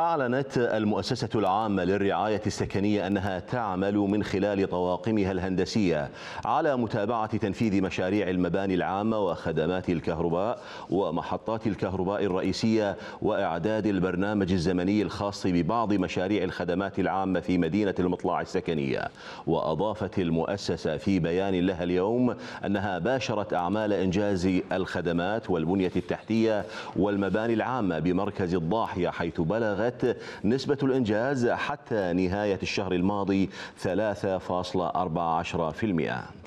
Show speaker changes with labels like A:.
A: أعلنت المؤسسة العامة للرعاية السكنية أنها تعمل من خلال طواقمها الهندسية على متابعة تنفيذ مشاريع المباني العامة وخدمات الكهرباء ومحطات الكهرباء الرئيسية وإعداد البرنامج الزمني الخاص ببعض مشاريع الخدمات العامة في مدينة المطلع السكنية وأضافت المؤسسة في بيان لها اليوم أنها باشرت أعمال إنجاز الخدمات والبنية التحتية والمباني العامة بمركز الضاحية حيث بلغ بلغت نسبة الإنجاز حتى نهاية الشهر الماضي 3.14%